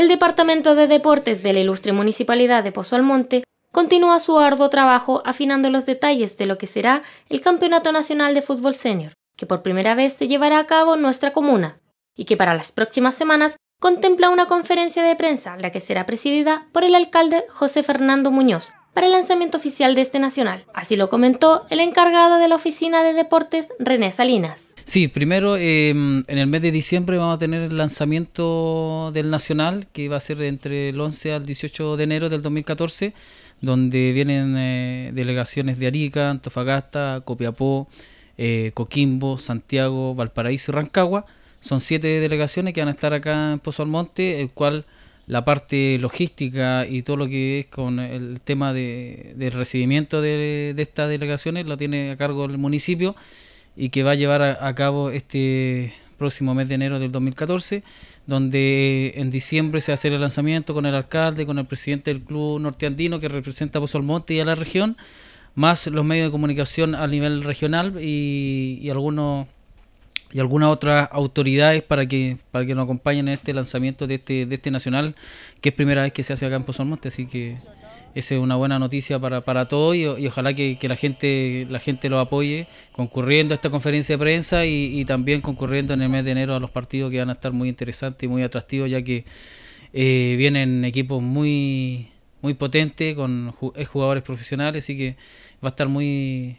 el Departamento de Deportes de la Ilustre Municipalidad de Pozo Almonte continúa su arduo trabajo afinando los detalles de lo que será el Campeonato Nacional de Fútbol Senior, que por primera vez se llevará a cabo en nuestra comuna, y que para las próximas semanas contempla una conferencia de prensa, la que será presidida por el alcalde José Fernando Muñoz, para el lanzamiento oficial de este nacional. Así lo comentó el encargado de la Oficina de Deportes, René Salinas. Sí, primero em, en el mes de diciembre vamos a tener el lanzamiento del Nacional, que va a ser entre el 11 al 18 de enero del 2014, donde vienen eh, delegaciones de Arica, Antofagasta, Copiapó, eh, Coquimbo, Santiago, Valparaíso y Rancagua. Son siete delegaciones que van a estar acá en Pozo Almonte, el cual la parte logística y todo lo que es con el tema de, del recibimiento de, de estas delegaciones lo tiene a cargo el municipio y que va a llevar a, cabo este próximo mes de enero del 2014, donde eh, en diciembre se hace el lanzamiento con el alcalde, con el presidente del club norteandino que representa a Pozolmonte y a la región, más los medios de comunicación a nivel regional y, y algunos y algunas otras autoridades para que para que nos acompañen en este lanzamiento de este de este nacional que es primera vez que se hace acá en Pozolmonte, así que esa es una buena noticia para, para todos y, ojalá que, la gente la gente lo apoye concurriendo a esta conferencia de prensa y, también concurriendo en el mes de enero a los partidos que van a estar muy interesantes y muy atractivos ya que eh, vienen equipos muy muy potentes con eh, jugadores profesionales así que va a estar muy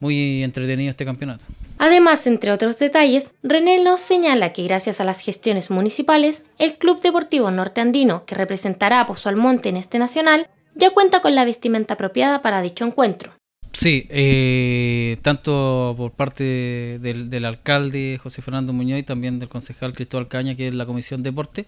muy entretenido este campeonato. Además, entre otros detalles, René nos señala que gracias a las gestiones municipales, el Club Deportivo Norteandino, que representará a Pozo Almonte en este nacional, ya cuenta con la vestimenta apropiada para dicho encuentro. Sí, eh, tanto por parte del, alcalde José Fernando Muñoz y también del concejal Cristóbal Caña, que es la Comisión Deporte,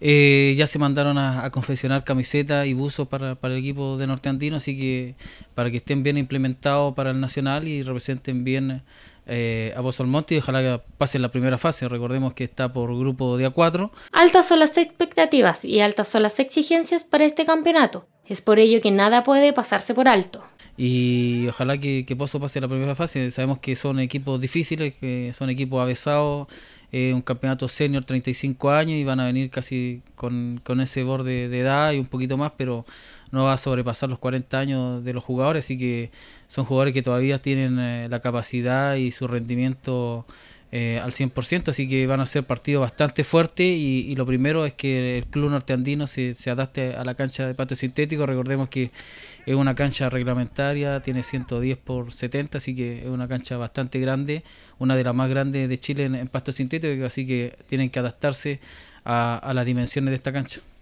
eh, ya se mandaron a, confeccionar camisetas y buzos para, el equipo de Norteandino, así que para que estén bien implementados para el Nacional y representen bien eh, a Almonte y ojalá que pasen la primera fase. Recordemos que está por grupo de A4. Altas son las expectativas y altas son las exigencias para este campeonato. Es por ello que nada puede pasarse por alto. Y ojalá que, Pozo pase la primera fase. Sabemos que son equipos difíciles, que son equipos avesados, eh, un campeonato senior 35 años y van a venir casi con, ese borde de edad y un poquito más, pero no va a sobrepasar los 40 años de los jugadores, así que son jugadores que todavía tienen eh, la capacidad y su rendimiento eh, al 100%, así que van a ser partidos bastante fuertes y, lo primero es que el club norteandino se, adapte a la cancha de patio sintético, recordemos que es una cancha reglamentaria, tiene 110 por 70, así que es una cancha bastante grande, una de las más grandes de Chile en, en pasto sintético, así que tienen que adaptarse a las dimensiones de esta cancha.